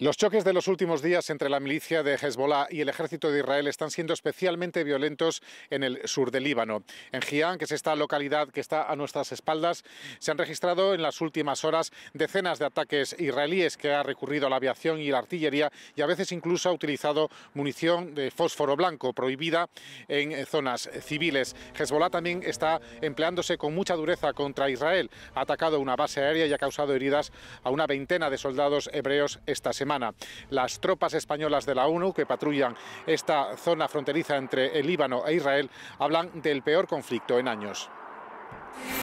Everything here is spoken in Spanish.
Los choques de los últimos días entre la milicia de Hezbollah y el ejército de Israel están siendo especialmente violentos en el sur del Líbano. En Gián, que es esta localidad que está a nuestras espaldas, se han registrado en las últimas horas decenas de ataques israelíes que ha recurrido a la aviación y la artillería y a veces incluso ha utilizado munición de fósforo blanco prohibida en eh, zonas civiles. Hezbollah también está empleándose con mucha dureza contra Israel. Ha atacado una base aérea y ha causado heridas a una veintena de soldados hebreos esta semana. Las tropas españolas de la ONU que patrullan esta zona fronteriza entre el Líbano e Israel hablan del peor conflicto en años.